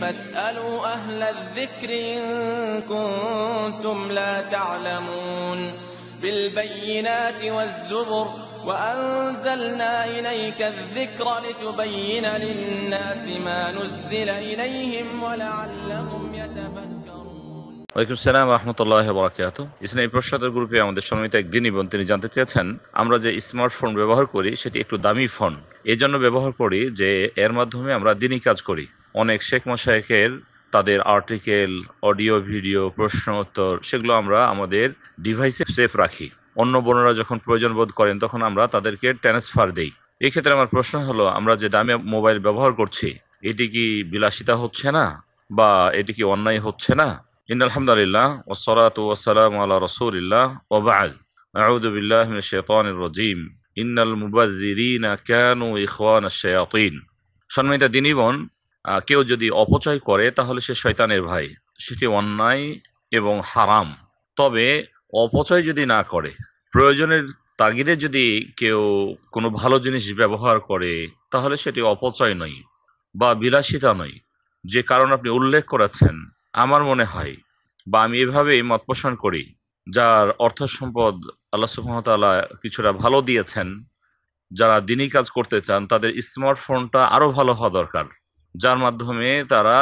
فاسألوا أهل الذكر إن كنتم لا تعلمون بالبينات والزبر وأنزلنا إليك الذكر لتبين للناس ما نزل إليهم ولعلهم يتفكرون গ্রুপে আমাদের সম্মিলিত একদিন তিনি জানতে চেয়েছেন আমরা যে স্মার্টফোন ব্যবহার করি সেটি একটু দামি ফোন জন্য ব্যবহার করি যে এর মাধ্যমে আমরা দিনই কাজ করি অনেক শেখ মশাইকের তাদের আর্টিকেল অডিও ভিডিও প্রশ্ন উত্তর সেগুলো আমরা আমাদের ডিভাইসে সেফ রাখি অন্য বোনেরা যখন প্রয়োজন বোধ করেন তখন আমরা তাদেরকে ট্রান্সফার দিই এক্ষেত্রে আমার প্রশ্ন হলো আমরা যে দামে মোবাইল ব্যবহার করছি এটি কি বিলাসিতা হচ্ছে না বা এটি কি অন্যায় হচ্ছে না ইন আলহামদুলিল্লাহ ওসলাত ওসালাম আল্লাহ রসুলিল্লাহ বাগ আউদুবিল্লাহ শেতান রজিম ইন্নাল মুবাজিরিনা কেন ইখওয়ান শেয়াতিন সম্মানিত দিনীবন কেউ যদি অপচয় করে তাহলে সে শয়তানের ভাই সেটি অন্যায় এবং হারাম তবে অপচয় যদি না করে প্রয়োজনের তাগিদে যদি কেউ কোনো ভালো জিনিস ব্যবহার করে তাহলে সেটি অপচয় নয় বা বিলাসিতা নয় যে কারণ আপনি উল্লেখ করেছেন আমার মনে হয় বা আমি এভাবেই মত পোষণ করি যার অর্থ সম্পদ আল্লাহ সুহামতাল্লাহ কিছুটা ভালো দিয়েছেন যারা দিনই কাজ করতে চান তাদের স্মার্টফোনটা আরও ভালো হওয়া দরকার যার মাধ্যমে তারা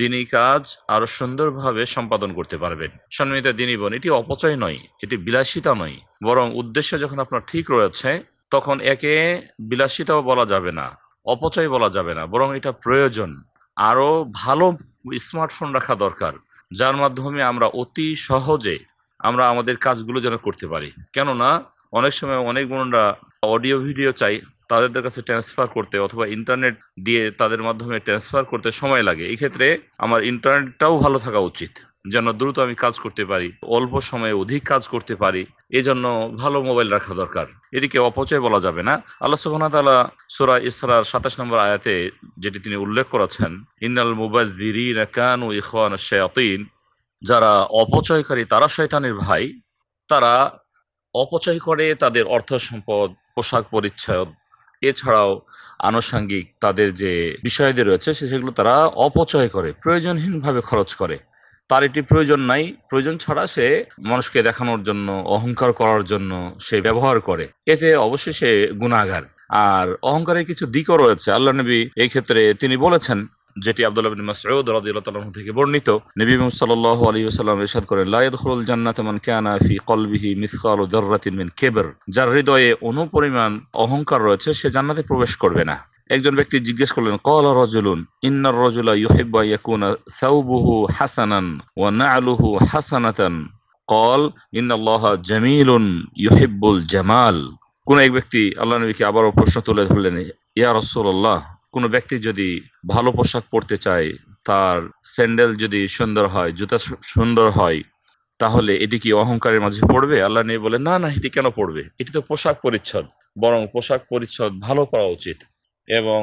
দিনই কাজ আরো সুন্দরভাবে সম্পাদন করতে পারবেন সম্মিলিত দিনী বোন এটি অপচয় নয় এটি বিলাসিতা নয় বরং উদ্দেশ্য যখন আপনার ঠিক রয়েছে তখন একে বিলাসিতাও বলা যাবে না অপচয় বলা যাবে না বরং এটা প্রয়োজন আরও ভালো স্মার্টফোন রাখা দরকার যার মাধ্যমে আমরা অতি সহজে আমরা আমাদের কাজগুলো যেন করতে পারি কেননা অনেক সময় অনেক বোনরা অডিও ভিডিও চাই তাদের কাছে ট্রান্সফার করতে অথবা ইন্টারনেট দিয়ে তাদের মাধ্যমে ট্রান্সফার করতে সময় লাগে এক্ষেত্রে আমার ইন্টারনেটটাও ভালো থাকা উচিত যেন দ্রুত আমি কাজ করতে পারি অল্প সময়ে অধিক কাজ করতে পারি এজন্য ভালো মোবাইল রাখা দরকার এদিকে অপচয় বলা যাবে না আল্লাহ সুবহান তাআলা সূরা ইসরার সাতাশ নম্বর আয়াতে যেটি তিনি উল্লেখ করেছেন ইন্নাল মুবাযযিরিনা কানু ইখওয়ানাশ শায়াতিন যারা অপচয়কারী তারা শয়তানের ভাই তারা অপচয় করে তাদের অর্থ সম্পদ পোশাক পরিচ্ছদ এছাড়াও আনুষঙ্গিক তাদের যে বিষয়াদি রয়েছে সেগুলো তারা অপচয় করে প্রয়োজনহীনভাবে খরচ করে তার এটি প্রয়োজন নাই প্রয়োজন ছাড়া সে মানুষকে দেখানোর জন্য অহংকার করার জন্য সে ব্যবহার করে এতে অবশ্যই সে গুণাগার আর অহংকারের কিছু দিকও রয়েছে আল্লাহ নবী এই ক্ষেত্রে তিনি বলেছেন যেটি আব্দুল্লাহ বিন মাসউদ রাদিয়াল্লাহু থেকে বর্ণিত নবী মুহাম্মদ সাল্লাল্লাহু আলাইহি ওয়াসাল্লাম ইরশাদ করেন লা ইয়াদখুলুল জান্নাতা মান কানা ফি যাররাতিন মিন কিবর যার হৃদয়ে অনুপরিমাণ অহংকার রয়েছে সে জান্নাতে প্রবেশ করবে না একজন ব্যক্তি জিজ্ঞেস করলেন কল রজুলুন ইন্নার রজুলা ইউহিব্বা ইয়াকুনা সাউবুহু হাসানান ওয়া না'লুহু হাসানাতান কল ইন্নাল্লাহা জামিলুন ইউহিব্বুল জামাল কোন এক ব্যক্তি আল্লাহ নবীকে আবারও প্রশ্ন তুলে ধরলেন ইয়া রাসূলুল্লাহ কোনো ব্যক্তি যদি ভালো পোশাক পরতে চায় তার স্যান্ডেল যদি সুন্দর হয় জুতা সুন্দর হয় তাহলে এটি কি অহংকারের মাঝে পড়বে আল্লাহ নেই বলে না না এটি কেন পড়বে এটি তো পোশাক পরিচ্ছদ বরং পোশাক পরিচ্ছদ ভালো করা উচিত এবং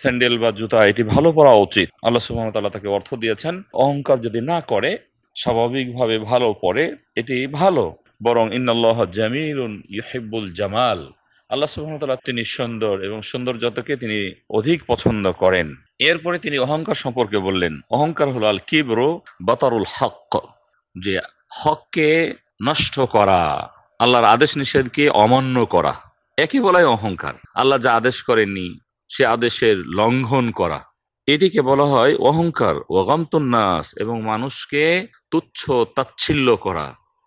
স্যান্ডেল বা জুতা এটি ভালো পরা উচিত আল্লাহ তাল্লাহ তাকে অর্থ দিয়েছেন অহংকার যদি না করে স্বাভাবিকভাবে ভালো পরে এটি ভালো বরং ইন্নাল্লাহ জামিল ইহেবুল জামাল আল্লাহ সুহামতাল্লাহ তিনি সুন্দর এবং সৌন্দর্যতাকে তিনি অধিক পছন্দ করেন এরপরে তিনি অহংকার সম্পর্কে বললেন অহংকার হল আল ব্রো বাতারুল হক যে হককে নষ্ট করা আল্লাহর আদেশ নিষেধকে অমান্য করা একই বলায় অহংকার আল্লাহ যা আদেশ করেননি সে আদেশের লঙ্ঘন করা এটিকে বলা হয় অহংকার নাস এবং মানুষকে তুচ্ছ তাচ্ছিল্য করা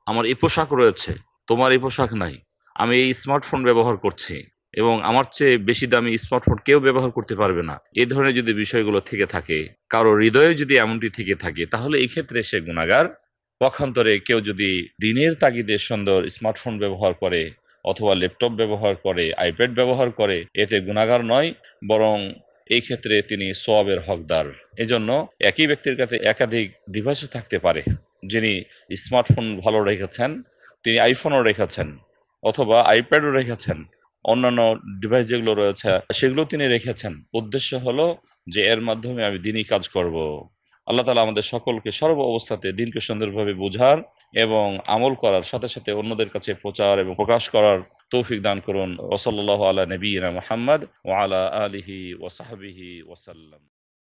আমার এই পোশাক রয়েছে তোমার এই পোশাক নাই আমি এই স্মার্টফোন ব্যবহার করছি এবং আমার চেয়ে বেশি দামি স্মার্টফোন কেউ ব্যবহার করতে পারবে না এ ধরনের যদি বিষয়গুলো থেকে থাকে কারো হৃদয়ে যদি এমনটি থেকে থাকে তাহলে এই ক্ষেত্রে সে গুণাগার পক্ষান্তরে কেউ যদি দিনের তাগিদে সুন্দর স্মার্টফোন ব্যবহার করে অথবা ল্যাপটপ ব্যবহার করে আইপ্যাড ব্যবহার করে এতে গুণাগার নয় বরং এই ক্ষেত্রে তিনি সোয়াবের হকদার এজন্য একই ব্যক্তির কাছে একাধিক ডিভাইসও থাকতে পারে যিনি স্মার্টফোন ভালো রেখেছেন তিনি আইফোনও রেখেছেন অথবা আইপ্যাডও রেখেছেন অন্যান্য ডিভাইস যেগুলো রয়েছে সেগুলো তিনি রেখেছেন উদ্দেশ্য হলো যে এর মাধ্যমে আমি দিনই কাজ করব আল্লাহ তালা আমাদের সকলকে সর্ব অবস্থাতে দিনকে সুন্দরভাবে বোঝার এবং আমল করার সাথে সাথে অন্যদের কাছে প্রচার এবং প্রকাশ করার তৌফিক দান করুন ওসল্লাহ আলা নবীনা মোহাম্মদ ও আলা আলিহি ওসাহাবিহি ওসাল্লাম